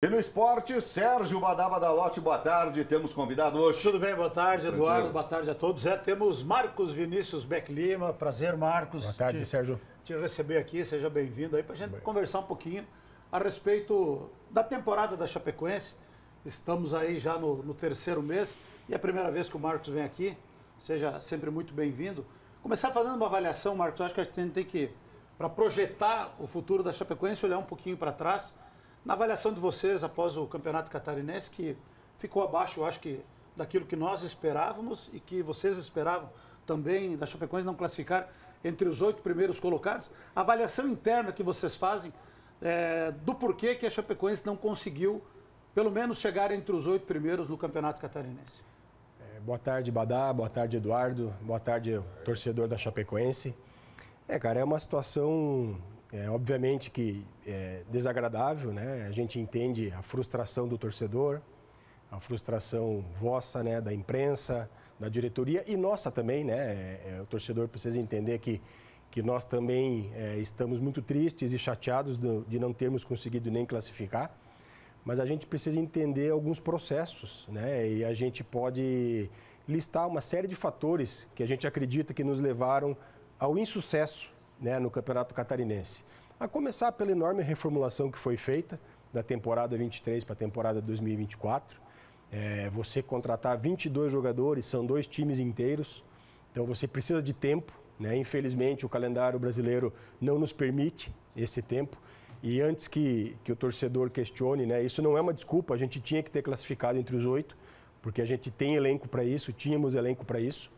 E no esporte, Sérgio Badaba da Lote, boa tarde. Temos convidado hoje. Tudo bem, boa tarde, Eduardo. Boa tarde a todos. É, temos Marcos Vinícius Beck Lima. Prazer, Marcos. Boa tarde, te, Sérgio. Te receber aqui, seja bem-vindo aí para gente bem. conversar um pouquinho a respeito da temporada da Chapecoense. Estamos aí já no, no terceiro mês e é a primeira vez que o Marcos vem aqui. Seja sempre muito bem-vindo. Começar fazendo uma avaliação, Marcos. Acho que a gente tem que, para projetar o futuro da Chapecoense, olhar um pouquinho para trás na avaliação de vocês após o Campeonato Catarinense, que ficou abaixo, eu acho que, daquilo que nós esperávamos e que vocês esperavam também da Chapecoense não classificar entre os oito primeiros colocados, a avaliação interna que vocês fazem é, do porquê que a Chapecoense não conseguiu, pelo menos, chegar entre os oito primeiros no Campeonato Catarinense. É, boa tarde, Badá. Boa tarde, Eduardo. Boa tarde, torcedor da Chapecoense. É, cara, é uma situação é, obviamente que é desagradável, né? A gente entende a frustração do torcedor, a frustração vossa, né, da imprensa, da diretoria e nossa também, né? É, é, o torcedor precisa entender que que nós também é, estamos muito tristes e chateados do, de não termos conseguido nem classificar, mas a gente precisa entender alguns processos, né? E a gente pode listar uma série de fatores que a gente acredita que nos levaram ao insucesso né, no Campeonato Catarinense. A começar pela enorme reformulação que foi feita da temporada 23 para a temporada 2024. É, você contratar 22 jogadores, são dois times inteiros, então você precisa de tempo. Né? Infelizmente, o calendário brasileiro não nos permite esse tempo. E antes que, que o torcedor questione, né? isso não é uma desculpa, a gente tinha que ter classificado entre os oito, porque a gente tem elenco para isso, tínhamos elenco para isso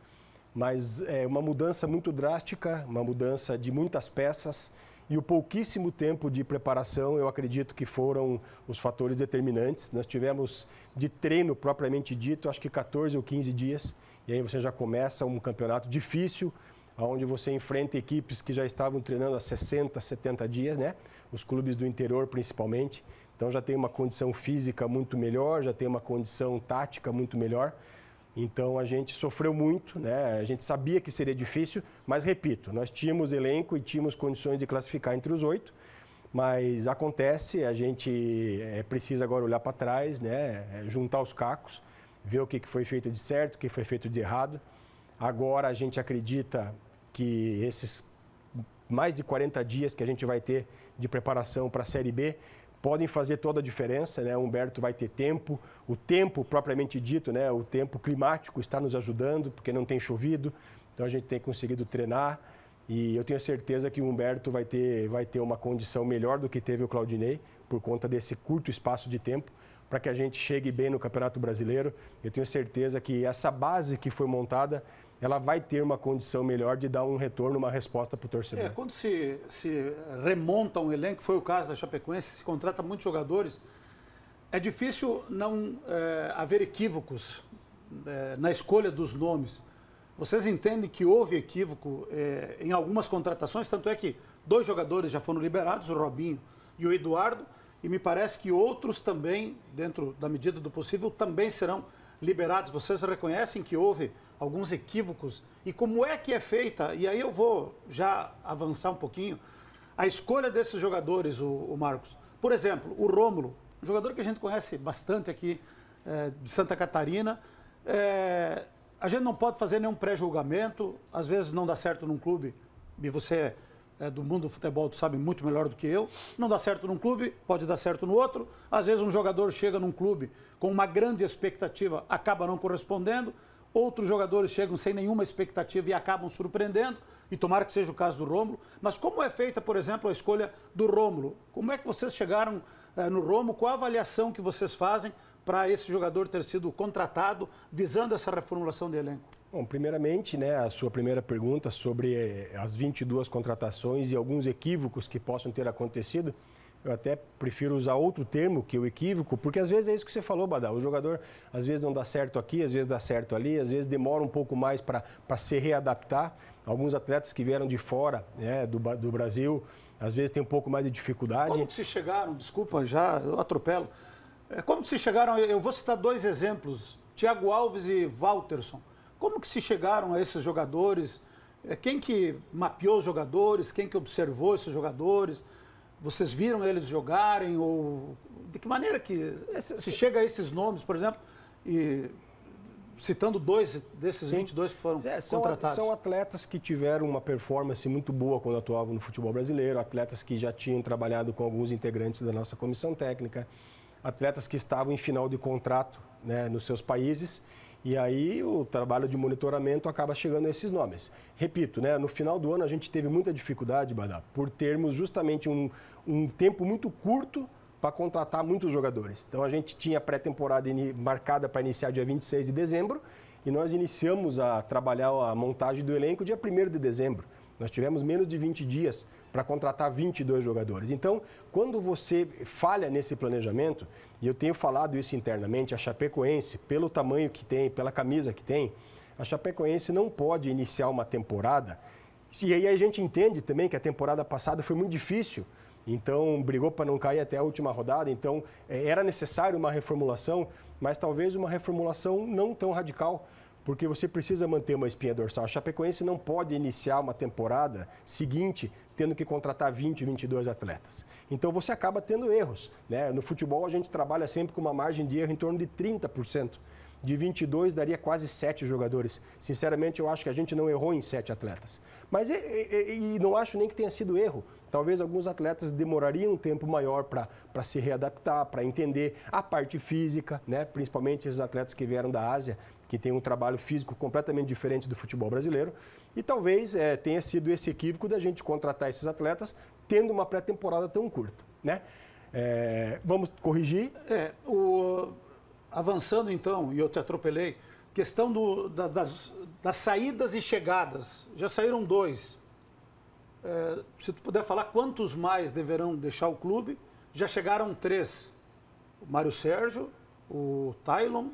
mas é uma mudança muito drástica, uma mudança de muitas peças e o pouquíssimo tempo de preparação, eu acredito que foram os fatores determinantes. Nós tivemos de treino propriamente dito, acho que 14 ou 15 dias, e aí você já começa um campeonato difícil, onde você enfrenta equipes que já estavam treinando há 60, 70 dias, né? Os clubes do interior principalmente. Então já tem uma condição física muito melhor, já tem uma condição tática muito melhor. Então a gente sofreu muito, né? A gente sabia que seria difícil, mas repito, nós tínhamos elenco e tínhamos condições de classificar entre os oito, mas acontece, a gente eh, precisa agora olhar para trás, né? Eh, juntar os cacos, ver o que foi feito de certo, o que foi feito de errado. Agora a gente acredita que esses mais de 40 dias que a gente vai ter de preparação para a Série B podem fazer toda a diferença, né? O Humberto vai ter tempo, o tempo propriamente dito, né? O tempo climático está nos ajudando, porque não tem chovido, então a gente tem conseguido treinar e eu tenho certeza que o Humberto vai ter, vai ter uma condição melhor do que teve o Claudinei, por conta desse curto espaço de tempo, para que a gente chegue bem no Campeonato Brasileiro. Eu tenho certeza que essa base que foi montada ela vai ter uma condição melhor de dar um retorno, uma resposta para o torcedor. É, quando se, se remonta um elenco, foi o caso da Chapecoense, se contrata muitos jogadores, é difícil não é, haver equívocos é, na escolha dos nomes. Vocês entendem que houve equívoco é, em algumas contratações, tanto é que dois jogadores já foram liberados, o Robinho e o Eduardo, e me parece que outros também, dentro da medida do possível, também serão liberados liberados, vocês reconhecem que houve alguns equívocos? E como é que é feita? E aí eu vou já avançar um pouquinho. A escolha desses jogadores, o, o Marcos. Por exemplo, o Rômulo, um jogador que a gente conhece bastante aqui é, de Santa Catarina. É, a gente não pode fazer nenhum pré-julgamento, às vezes não dá certo num clube e você é, do mundo do futebol, tu sabe muito melhor do que eu. Não dá certo num clube, pode dar certo no outro. Às vezes um jogador chega num clube com uma grande expectativa, acaba não correspondendo. Outros jogadores chegam sem nenhuma expectativa e acabam surpreendendo, e tomara que seja o caso do Rômulo. Mas como é feita, por exemplo, a escolha do Rômulo? Como é que vocês chegaram eh, no Rômulo? Qual a avaliação que vocês fazem para esse jogador ter sido contratado visando essa reformulação de elenco? Bom, primeiramente, né, a sua primeira pergunta sobre eh, as 22 contratações e alguns equívocos que possam ter acontecido. Eu até prefiro usar outro termo que o equívoco, porque às vezes é isso que você falou, Badal. O jogador às vezes não dá certo aqui, às vezes dá certo ali, às vezes demora um pouco mais para se readaptar. Alguns atletas que vieram de fora né, do, do Brasil, às vezes tem um pouco mais de dificuldade. Como se chegaram, desculpa, já eu atropelo. Como eh, se chegaram, eu vou citar dois exemplos, Tiago Alves e Walterson. Como que se chegaram a esses jogadores? É, quem que mapeou os jogadores? Quem que observou esses jogadores? Vocês viram eles jogarem? Ou de que maneira que é, se chega a esses nomes, por exemplo, e citando dois desses Sim. 22 que foram é, são, contratados? São atletas que tiveram uma performance muito boa quando atuavam no futebol brasileiro, atletas que já tinham trabalhado com alguns integrantes da nossa comissão técnica, atletas que estavam em final de contrato né, nos seus países e aí o trabalho de monitoramento acaba chegando a esses nomes. Repito, né, no final do ano a gente teve muita dificuldade, Badá, por termos justamente um, um tempo muito curto para contratar muitos jogadores. Então a gente tinha a pré-temporada marcada para iniciar dia 26 de dezembro e nós iniciamos a trabalhar a montagem do elenco dia 1 de dezembro. Nós tivemos menos de 20 dias para contratar 22 jogadores. Então, quando você falha nesse planejamento, e eu tenho falado isso internamente, a Chapecoense, pelo tamanho que tem, pela camisa que tem, a Chapecoense não pode iniciar uma temporada. E aí a gente entende também que a temporada passada foi muito difícil. Então, brigou para não cair até a última rodada. Então, é, era necessário uma reformulação, mas talvez uma reformulação não tão radical porque você precisa manter uma espinha dorsal. A Chapecoense não pode iniciar uma temporada seguinte tendo que contratar 20, 22 atletas. Então você acaba tendo erros. Né? No futebol a gente trabalha sempre com uma margem de erro em torno de 30%. De 22 daria quase 7 jogadores. Sinceramente, eu acho que a gente não errou em 7 atletas. Mas e, e, e não acho nem que tenha sido erro. Talvez alguns atletas demorariam um tempo maior para se readaptar, para entender a parte física, né? principalmente esses atletas que vieram da Ásia que tem um trabalho físico completamente diferente do futebol brasileiro. E talvez é, tenha sido esse equívoco da gente contratar esses atletas tendo uma pré-temporada tão curta, né? É, vamos corrigir. É, o, avançando então, e eu te atropelei, questão do, da, das, das, saídas e chegadas. Já saíram dois. É, se tu puder falar quantos mais deverão deixar o clube, já chegaram três. O Mário Sérgio, o Tylon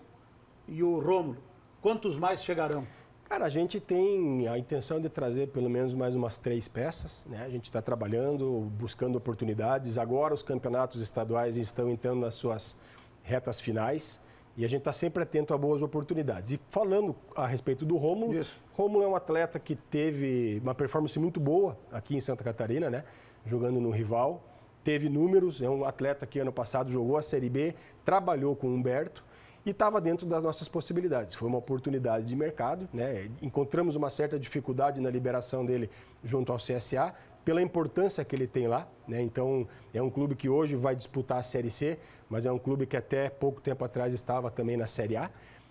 e o Rômulo. Quantos mais chegarão? Cara, a gente tem a intenção de trazer pelo menos mais umas três peças, né? A gente está trabalhando, buscando oportunidades. Agora os campeonatos estaduais estão entrando nas suas retas finais e a gente está sempre atento a boas oportunidades. E falando a respeito do Rômulo, Isso. Rômulo é um atleta que teve uma performance muito boa aqui em Santa Catarina, né? Jogando no rival, teve números, é um atleta que ano passado jogou a Série B, trabalhou com o Humberto e estava dentro das nossas possibilidades. Foi uma oportunidade de mercado, né? encontramos uma certa dificuldade na liberação dele junto ao CSA, pela importância que ele tem lá. Né? Então, é um clube que hoje vai disputar a Série C, mas é um clube que até pouco tempo atrás estava também na Série A.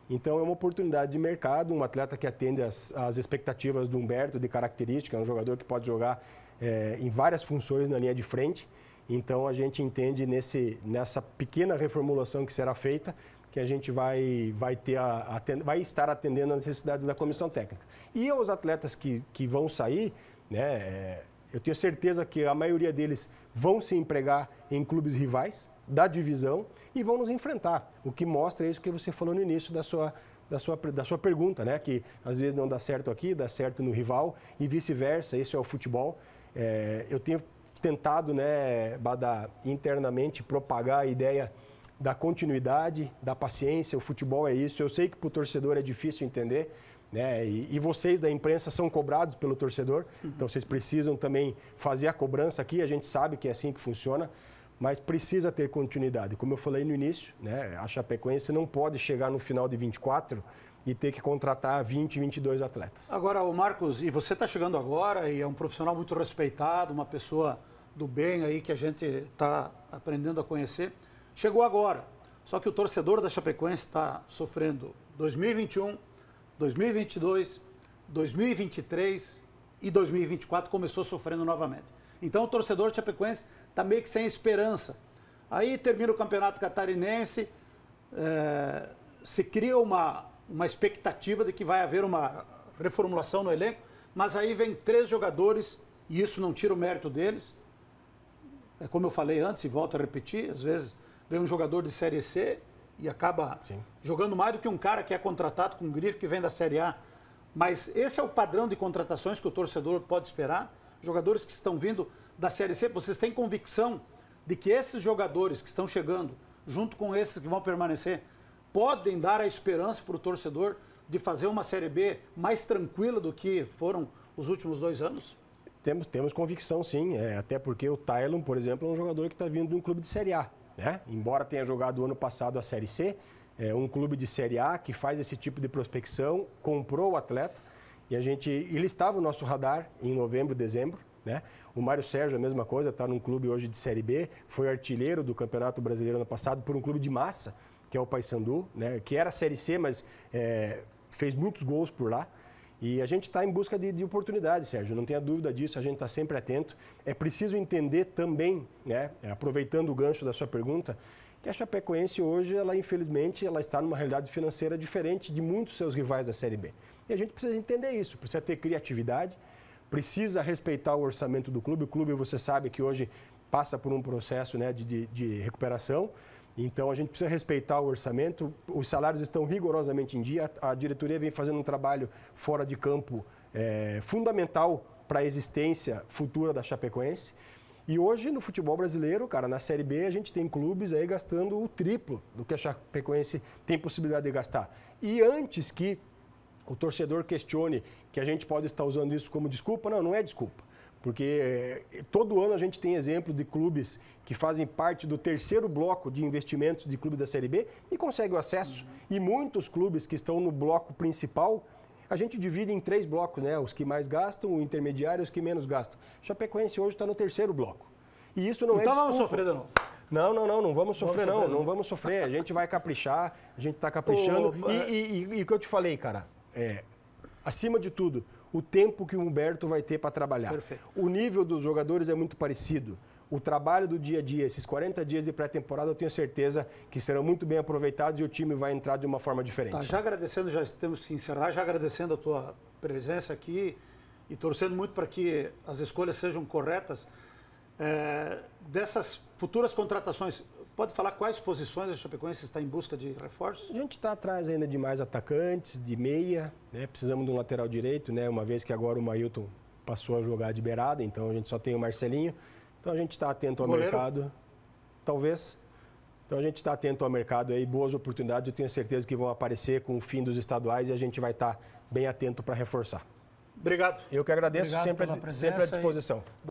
Então, é uma oportunidade de mercado, um atleta que atende às expectativas do Humberto, de característica, é um jogador que pode jogar é, em várias funções na linha de frente. Então, a gente entende nesse, nessa pequena reformulação que será feita, que a gente vai, vai, ter a, a, vai estar atendendo às necessidades da comissão técnica. E aos atletas que, que vão sair, né, é, eu tenho certeza que a maioria deles vão se empregar em clubes rivais da divisão e vão nos enfrentar, o que mostra isso que você falou no início da sua, da sua, da sua pergunta, né? que às vezes não dá certo aqui, dá certo no rival e vice-versa, isso é o futebol. É, eu tenho tentado, né, Bada, internamente propagar a ideia da continuidade, da paciência. O futebol é isso. Eu sei que para o torcedor é difícil entender, né? E, e, vocês da imprensa são cobrados pelo torcedor, então vocês precisam também fazer a cobrança aqui. A gente sabe que é assim que funciona, mas precisa ter continuidade. Como eu falei no início, né? A Chapecoense não pode chegar no final de 24 e ter que contratar 20, 22 atletas. Agora, o Marcos, e você está chegando agora e é um profissional muito respeitado, uma pessoa do bem aí que a gente está aprendendo a conhecer chegou agora. Só que o torcedor da Chapecoense está sofrendo 2021, 2022, 2023 e 2024 começou sofrendo novamente. Então o torcedor de Chapecoense está meio que sem esperança. Aí termina o Campeonato Catarinense, é, se cria uma, uma expectativa de que vai haver uma reformulação no elenco, mas aí vem três jogadores, e isso não tira o mérito deles. É como eu falei antes e volto a repetir, às vezes vem um jogador de Série C e acaba Sim. jogando mais do que um cara que é contratado com um grifo que vem da Série A. Mas esse é o padrão de contratações que o torcedor pode esperar. Jogadores que estão vindo da Série C, vocês têm convicção de que esses jogadores que estão chegando, junto com esses que vão permanecer, podem dar a esperança para o torcedor de fazer uma Série B mais tranquila do que foram os últimos dois anos? Temos, temos convicção, sim. É, até porque o Tylon, por exemplo, é um jogador que está vindo de um clube de Série A. Né? Embora tenha jogado ano passado a Série C, é um clube de Série A que faz esse tipo de prospecção comprou o atleta e a gente ele estava no nosso radar em novembro, dezembro, né? O Mário Sérgio a mesma coisa, está num clube hoje de Série B, foi artilheiro do Campeonato Brasileiro ano passado por um clube de massa que é o Paysandu, né? Que era Série C, mas é, fez muitos gols por lá. E a gente está em busca de, de oportunidades, Sérgio, não tenha dúvida disso, a gente está sempre atento. É preciso entender também, né, é, aproveitando o gancho da sua pergunta, que a Chapecoense hoje, ela infelizmente, ela está numa realidade financeira diferente de muitos seus rivais da Série B. E a gente precisa entender isso, precisa ter criatividade, precisa respeitar o orçamento do clube. O clube, você sabe que hoje passa por um processo né, de, de, de recuperação. Então a gente precisa respeitar o orçamento, os salários estão rigorosamente em dia, a diretoria vem fazendo um trabalho fora de campo é, fundamental para a existência futura da Chapecoense. E hoje no futebol brasileiro, cara, na Série B a gente tem clubes aí gastando o triplo do que a Chapecoense tem possibilidade de gastar. E antes que o torcedor questione que a gente pode estar usando isso como desculpa, não, não é desculpa porque eh, todo ano a gente tem exemplo de clubes que fazem parte do terceiro bloco de investimentos de clubes da Série B e conseguem o acesso. Uhum. E muitos clubes que estão no bloco principal, a gente divide em três blocos, né? Os que mais gastam, o intermediário e os que menos gastam. Chapecoense hoje está no terceiro bloco. E isso não então é Então vamos sofrer de novo. Não, não, não, não vamos sofrer, vamos não. não vamos sofrer. A gente vai caprichar, a gente está caprichando. Oh, e, e, e, e o que eu te falei, cara, é, acima de tudo, o tempo que o Humberto vai ter para trabalhar. Perfeito. O nível dos jogadores é muito parecido. O trabalho do dia a dia, esses 40 dias de pré-temporada, eu tenho certeza que serão muito bem aproveitados e o time vai entrar de uma forma diferente. Tá, já agradecendo, já temos que encerrar, já agradecendo a tua presença aqui e torcendo muito para que as escolhas sejam corretas. É, dessas futuras contratações, Pode falar quais posições a Chapecoense está em busca de reforços? A gente está atrás ainda de mais atacantes, de meia, né? Precisamos de um lateral direito, né? Uma vez que agora o Mailton passou a jogar de beirada, então a gente só tem o Marcelinho. Então a gente está atento ao Goleiro? mercado. Talvez. Então a gente está atento ao mercado aí, boas oportunidades, eu tenho certeza que vão aparecer com o fim dos estaduais e a gente vai estar tá bem atento para reforçar. Obrigado. Eu que agradeço, Obrigado sempre, sempre à disposição. E...